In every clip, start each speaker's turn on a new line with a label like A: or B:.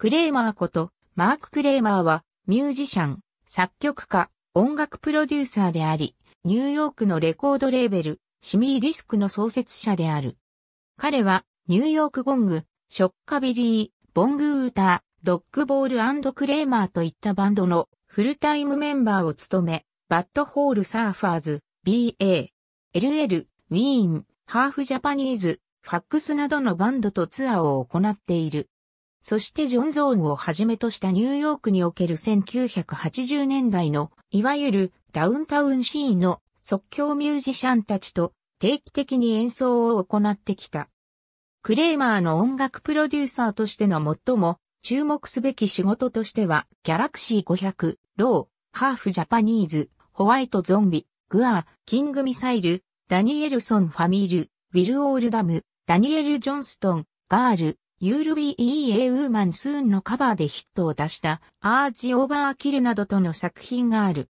A: クレーマーこと、マーク・クレーマーは、ミュージシャン、作曲家、音楽プロデューサーであり、ニューヨークのレコードレーベル、シミーディスクの創設者である。彼は、ニューヨークゴング、ショッカビリー、ボング・ウーター、ドッグボールクレーマーといったバンドのフルタイムメンバーを務め、バッドホールサーファーズ、BA、LL、ウィーン、ハーフジャパニーズ、ファックスなどのバンドとツアーを行っている。そしてジョン・ゾーンをはじめとしたニューヨークにおける1980年代の、いわゆるダウンタウンシーンの即興ミュージシャンたちと定期的に演奏を行ってきた。クレーマーの音楽プロデューサーとしての最も注目すべき仕事としては、ギャラクシー500、ロー、ハーフジャパニーズ、ホワイトゾンビ、グア、ー、キングミサイル、ダニエルソン・ファミール、ウィル・オールダム、ダニエル・ジョンストン、ガール、You'll be a woman soon のカバーでヒットを出した、アーチオーバーキルなどとの作品がある。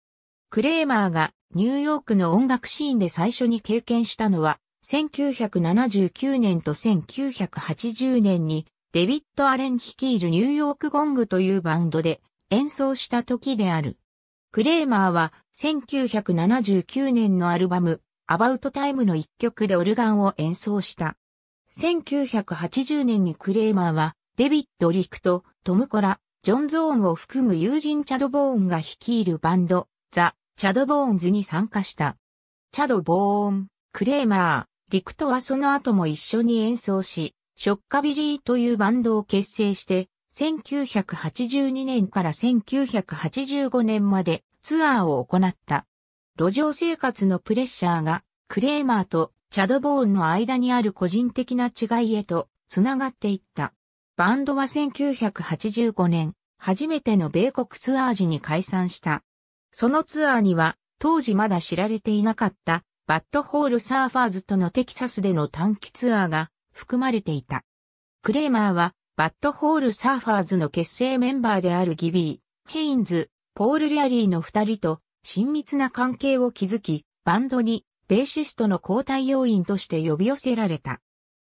A: クレーマーがニューヨークの音楽シーンで最初に経験したのは、1979年と1980年にデビッド・アレン率いるニューヨークゴングというバンドで演奏した時である。クレーマーは1979年のアルバム、アバウトタイムの一曲でオルガンを演奏した。1980年にクレーマーは、デビッド・リクとトム・コラ、ジョン・ゾーンを含む友人チャド・ボーンが率いるバンド、ザ・チャド・ボーンズに参加した。チャド・ボーン、クレーマー、リクとはその後も一緒に演奏し、ショッカビリーというバンドを結成して、1982年から1985年までツアーを行った。路上生活のプレッシャーがクレーマーとチャド・ボーンの間にある個人的な違いへと繋がっていった。バンドは1985年、初めての米国ツアー時に解散した。そのツアーには、当時まだ知られていなかった、バッドホールサーファーズとのテキサスでの短期ツアーが含まれていた。クレーマーは、バッドホールサーファーズの結成メンバーであるギビー、ヘインズ、ポール・リアリーの二人と親密な関係を築き、バンドにベーシストの交代要員として呼び寄せられた。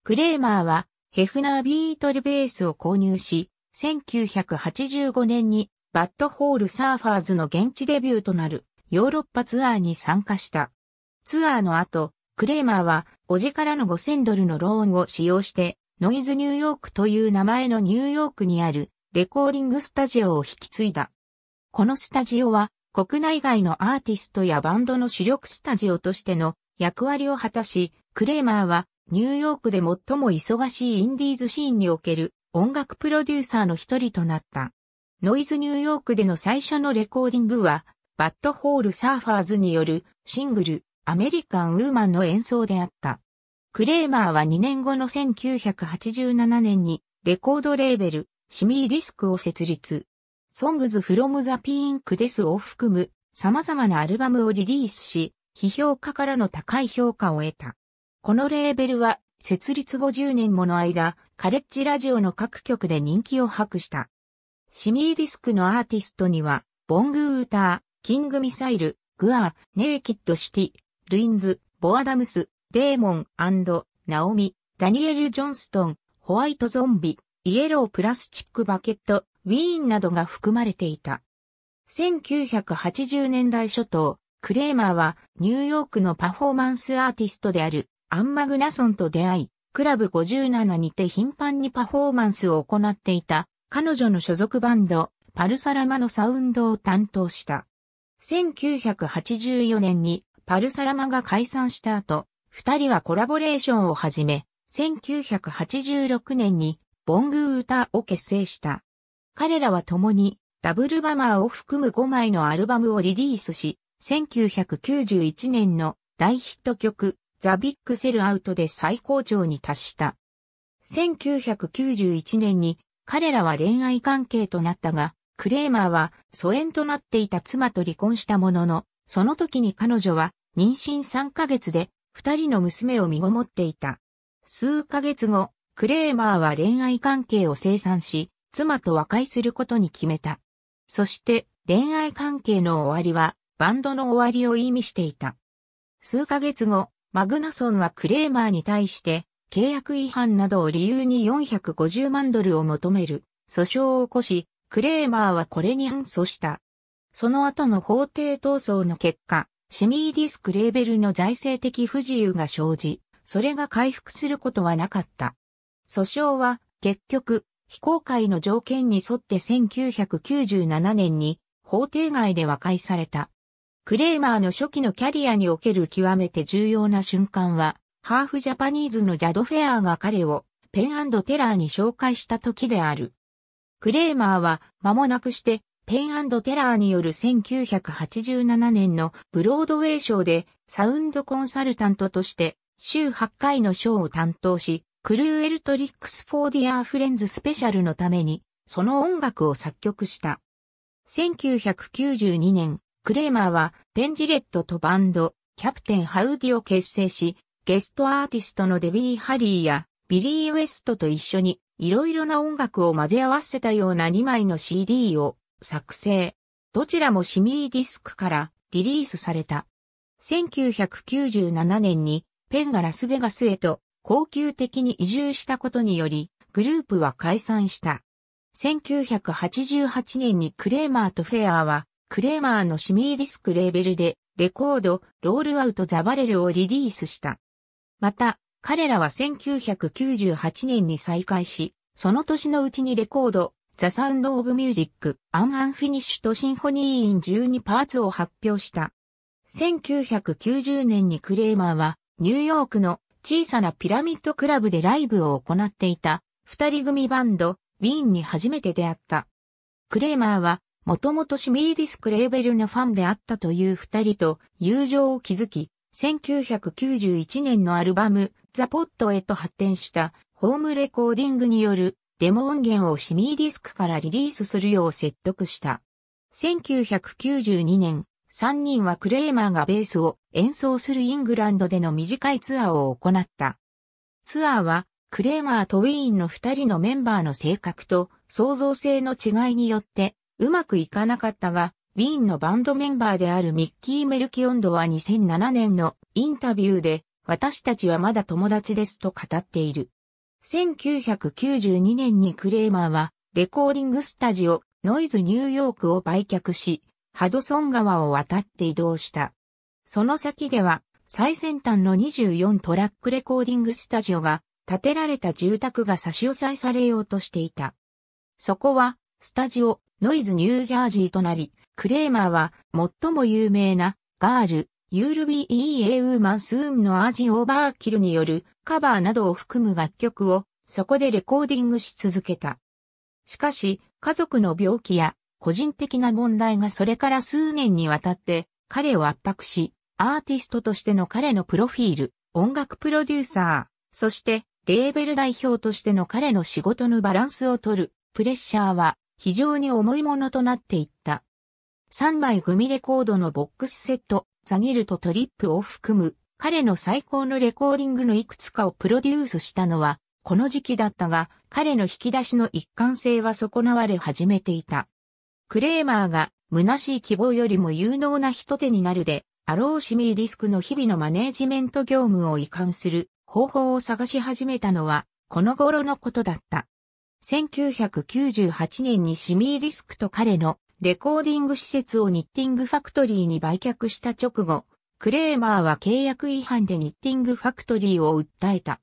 A: クレーマーは、ヘフナービートルベースを購入し、1985年にバッドホールサーファーズの現地デビューとなるヨーロッパツアーに参加した。ツアーの後、クレーマーは、おじからの5000ドルのローンを使用して、ノイズニューヨークという名前のニューヨークにあるレコーディングスタジオを引き継いだ。このスタジオは国内外のアーティストやバンドの主力スタジオとしての役割を果たし、クレーマーはニューヨークで最も忙しいインディーズシーンにおける音楽プロデューサーの一人となった。ノイズニューヨークでの最初のレコーディングは、バッドホールサーファーズによるシングルアメリカンウーマンの演奏であった。クレーマーは2年後の1987年にレコードレーベルシミーディスクを設立。Songs from the Pink を含む様々なアルバムをリリースし、批評家からの高い評価を得た。このレーベルは設立50年もの間、カレッジラジオの各局で人気を博した。シミーディスクのアーティストには、ボング・ウーター、キング・ミサイル、グア、ネイキッド・シティ、ルインズ、ボアダムス、デーモンナオミ、ダニエル・ジョンストン、ホワイト・ゾンビ、イエロー・プラスチック・バケット、ウィーンなどが含まれていた。1980年代初頭、クレーマーはニューヨークのパフォーマンスアーティストであるアン・マグナソンと出会い、クラブ57にて頻繁にパフォーマンスを行っていた彼女の所属バンド、パルサラマのサウンドを担当した。1984年にパルサラマが解散した後、二人はコラボレーションを始め、1986年にボングー歌を結成した。彼らは共に、ダブルバマーを含む5枚のアルバムをリリースし、1991年の大ヒット曲、ザ・ビッグ・セル・アウトで最高潮に達した。1991年に彼らは恋愛関係となったが、クレーマーは疎遠となっていた妻と離婚したものの、その時に彼女は妊娠3ヶ月で二人の娘を身ごもっていた。数ヶ月後、クレーマーは恋愛関係を生産し、妻と和解することに決めた。そして、恋愛関係の終わりは、バンドの終わりを意味していた。数ヶ月後、マグナソンはクレーマーに対して、契約違反などを理由に450万ドルを求める、訴訟を起こし、クレーマーはこれに反訴した。その後の法廷闘争の結果、シミーディスクレーベルの財政的不自由が生じ、それが回復することはなかった。訴訟は結局、非公開の条件に沿って1997年に法廷外で和解された。クレーマーの初期のキャリアにおける極めて重要な瞬間は、ハーフジャパニーズのジャドフェアーが彼をペンテラーに紹介した時である。クレーマーは間もなくしてペンテラーによる1987年のブロードウェイ賞でサウンドコンサルタントとして週8回の賞を担当し、クルーエルトリックス・フォー・ディアー・フレンズ・スペシャルのために、その音楽を作曲した。1992年、クレーマーは、ペンジレットとバンド、キャプテン・ハウディを結成し、ゲストアーティストのデビー・ハリーや、ビリー・ウェストと一緒に、いろいろな音楽を混ぜ合わせたような2枚の CD を作成。どちらもシミーディスクからリリースされた。1997年にペンがラスベガスへと恒久的に移住したことにより、グループは解散した。1988年にクレーマーとフェアーは、クレーマーのシミーディスクレーベルで、レコード、ロールアウトザバレルをリリースした。また、彼らは1998年に再開し、その年のうちにレコード、ザ・サウンド・オブ・ミュージック、アン・アン・フィニッシュとシンフォニー・イン12パーツを発表した。1990年にクレーマーは、ニューヨークの小さなピラミッドクラブでライブを行っていた二人組バンド、ウィーンに初めて出会った。クレーマーは、もともとシミーディスクレーベルのファンであったという二人と友情を築き、1991年のアルバム、ザ・ポットへと発展したホームレコーディングによるデモ音源をシミーディスクからリリースするよう説得した。1992年、3人はクレーマーがベースを演奏するイングランドでの短いツアーを行った。ツアーは、クレーマーとウィーンの2人のメンバーの性格と創造性の違いによって、うまくいかなかったが、ウィーンのバンドメンバーであるミッキー・メルキオンドは2007年のインタビューで、私たちはまだ友達ですと語っている。1992年にクレーマーは、レコーディングスタジオ、ノイズニューヨークを売却し、ハドソン川を渡って移動した。その先では、最先端の24トラックレコーディングスタジオが建てられた住宅が差し押さえされようとしていた。そこは、スタジオ、ノイズニュージャージーとなり、クレーマーは最も有名なガール、ユールビー・イー・エウーマン・スーンのアジ・オーバーキルによるカバーなどを含む楽曲をそこでレコーディングし続けた。しかし、家族の病気や個人的な問題がそれから数年にわたって彼を圧迫し、アーティストとしての彼のプロフィール、音楽プロデューサー、そしてレーベル代表としての彼の仕事のバランスを取るプレッシャーは非常に重いものとなっていった。3枚組レコードのボックスセット、ザギルとトリップを含む彼の最高のレコーディングのいくつかをプロデュースしたのはこの時期だったが彼の引き出しの一貫性は損なわれ始めていた。クレーマーが、虚しい希望よりも有能な人手になるで、あろうーディスクの日々のマネージメント業務を移管する方法を探し始めたのは、この頃のことだった。1998年にシミーディスクと彼のレコーディング施設をニッティングファクトリーに売却した直後、クレーマーは契約違反でニッティングファクトリーを訴えた。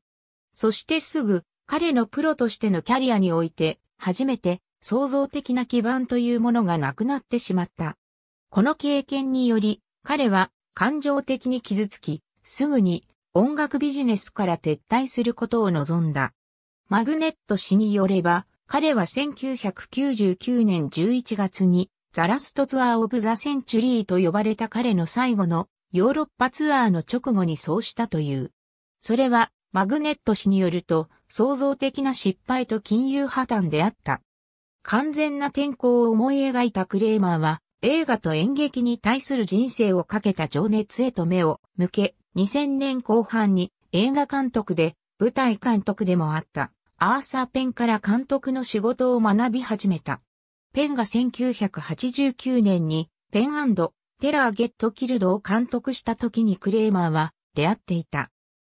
A: そしてすぐ、彼のプロとしてのキャリアにおいて、初めて創造的な基盤というものがなくなってしまった。この経験により、彼は感情的に傷つき、すぐに音楽ビジネスから撤退することを望んだ。マグネット氏によれば、彼は1999年11月にザラストツアーオブザセンチュリーと呼ばれた彼の最後のヨーロッパツアーの直後にそうしたという。それはマグネット氏によると創造的な失敗と金融破綻であった。完全な転校を思い描いたクレーマーは、映画と演劇に対する人生をかけた情熱へと目を向け、2000年後半に映画監督で舞台監督でもあったアーサー・ペンから監督の仕事を学び始めた。ペンが1989年にペンテラー・ゲット・キルドを監督した時にクレーマーは出会っていた。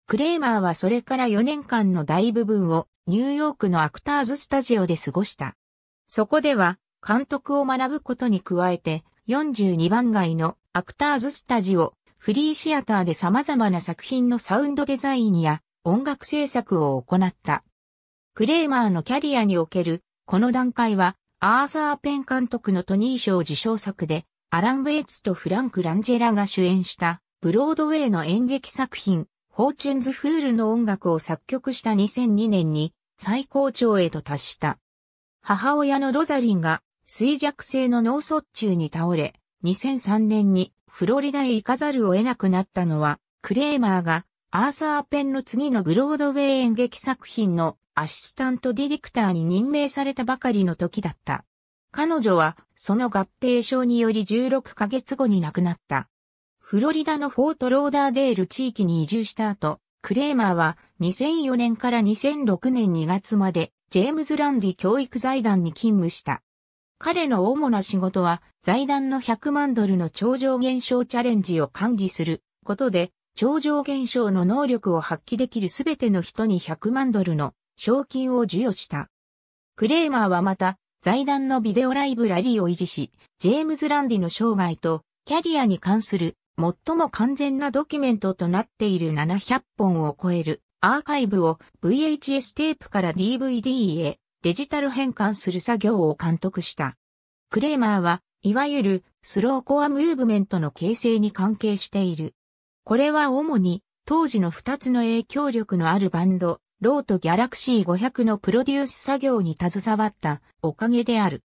A: クレーマーはそれから4年間の大部分をニューヨークのアクターズスタジオで過ごした。そこでは、監督を学ぶことに加えて、42番街のアクターズスタジオ、フリーシアターで様々な作品のサウンドデザインや音楽制作を行った。クレーマーのキャリアにおける、この段階は、アーサー・ペン監督のトニー賞受賞作で、アラン・ウェイツとフランク・ランジェラが主演した、ブロードウェイの演劇作品、フォーチュンズ・フールの音楽を作曲した2002年に、最高潮へと達した。母親のロザリンが衰弱性の脳卒中に倒れ、2003年にフロリダへ行かざるを得なくなったのは、クレーマーがアーサー・ペンの次のブロードウェイ演劇作品のアシスタントディレクターに任命されたばかりの時だった。彼女はその合併症により16ヶ月後に亡くなった。フロリダのフォートローダーデール地域に移住した後、クレーマーは2004年から2006年2月までジェームズ・ランディ教育財団に勤務した。彼の主な仕事は、財団の100万ドルの超常現象チャレンジを管理することで、超常現象の能力を発揮できるすべての人に100万ドルの賞金を授与した。クレーマーはまた、財団のビデオライブラリーを維持し、ジェームズ・ランディの生涯と、キャリアに関する最も完全なドキュメントとなっている700本を超えるアーカイブを VHS テープから DVD へデジタル変換する作業を監督した。クレーマーは、いわゆるスローコアムーブメントの形成に関係している。これは主に当時の2つの影響力のあるバンド、ローとギャラクシー500のプロデュース作業に携わったおかげである。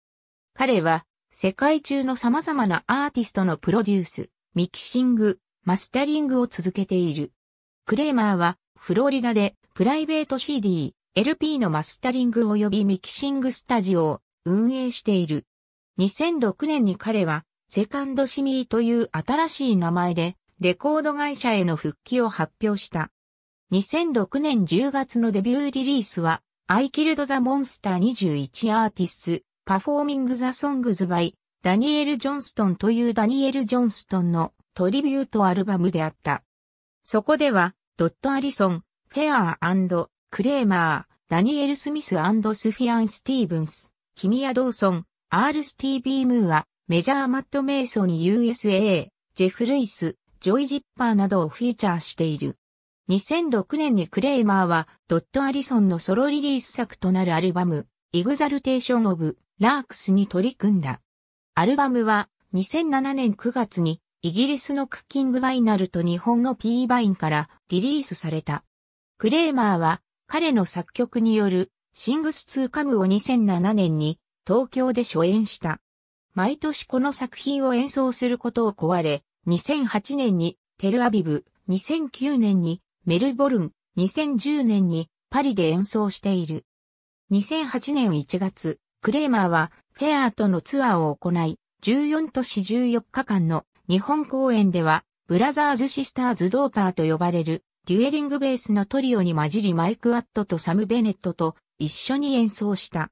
A: 彼は世界中の様々なアーティストのプロデュース、ミキシング、マスタリングを続けている。クレーマーはフロリダでプライベート CD、LP のマスタリング及びミキシングスタジオを運営している。2006年に彼はセカンドシミーという新しい名前でレコード会社への復帰を発表した。2006年10月のデビューリリースは I Killed the Monster 21アーティスト、パフォーミングザソングズバイ、ダニエル・ジョンストンというダニエル・ジョンストンのトリビュートアルバムであった。そこではドット・アリソン、フェアークレーマー、ダニエル・スミススフィアン・スティーブンス、キミア・ドーソン、アール・スティービー・ムーア、メジャー・マット・メイソン USA、ジェフ・ルイス、ジョイ・ジッパーなどをフィーチャーしている。2006年にクレイマーはドット・アリソンのソロリリース作となるアルバム、イグザルテーション・オブ・ラークスに取り組んだ。アルバムは2007年9月にイギリスのクッキングバイナルと日本の P バインからリリースされた。クレーマーは彼の作曲によるシングス2カムを2007年に東京で初演した。毎年この作品を演奏することを壊れ、2008年にテルアビブ、2009年にメルボルン、2010年にパリで演奏している。2008年1月、クレーマーはフェアーとのツアーを行い、14都市14日間の日本公演では、ブラザーズ・シスターズ・ドーターと呼ばれる、デュエリングベースのトリオに混じりマイク・ワットとサム・ベネットと一緒に演奏した。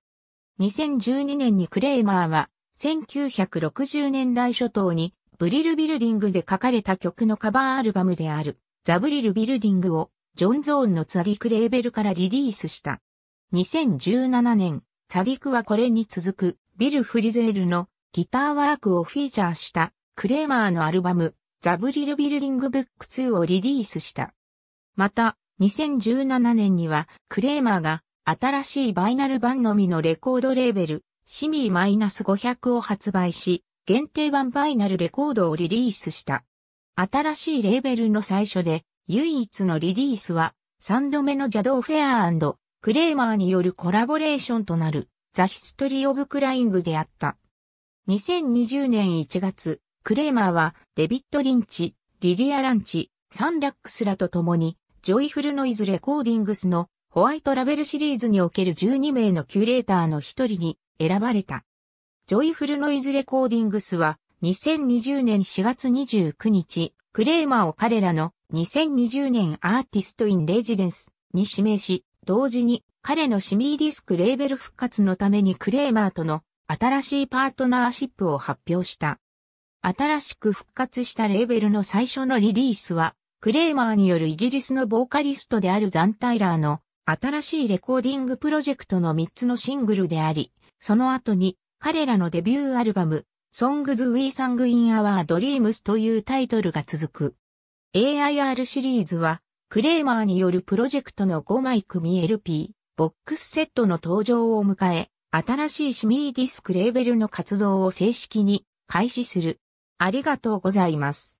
A: 2012年にクレイマーは、1960年代初頭に、ブリルビルディングで書かれた曲のカバーアルバムである、ザ・ブリルビルディングを、ジョン・ゾーンのツァリクレーベルからリリースした。2017年、ツァリクはこれに続く、ビル・フリゼールのギターワークをフィーチャーしたクレーマーのアルバム、ザ・ブリル・ビルディング・ブック2をリリースした。また、2017年には、クレーマーが、新しいバイナル版のみのレコードレーベル、シミー -500 を発売し、限定版バイナルレコードをリリースした。新しいレーベルの最初で、唯一のリリースは、3度目のジャドーフェアクレーマーによるコラボレーションとなる、ザ・ヒストリー・オブ・クライングであった。2020年1月、クレーマーはデビッド・リンチ、リディア・ランチ、サン・ラックスらと共に、ジョイフル・ノイズ・レコーディングスのホワイトラベルシリーズにおける12名のキュレーターの一人に選ばれた。ジョイフル・ノイズ・レコーディングスは、2020年4月29日、クレーマーを彼らの2020年アーティスト・イン・レジデンスに指名し、同時に彼のシミーディスクレーベル復活のためにクレーマーとの新しいパートナーシップを発表した。新しく復活したレーベルの最初のリリースは、クレーマーによるイギリスのボーカリストであるザン・タイラーの新しいレコーディングプロジェクトの3つのシングルであり、その後に彼らのデビューアルバム、Songs We Sang in Our Dreams というタイトルが続く。AIR シリーズは、クレーマーによるプロジェクトの5枚組 LP、ボックスセットの登場を迎え、新しいシミーディスクレーベルの活動を正式に開始する。ありがとうございます。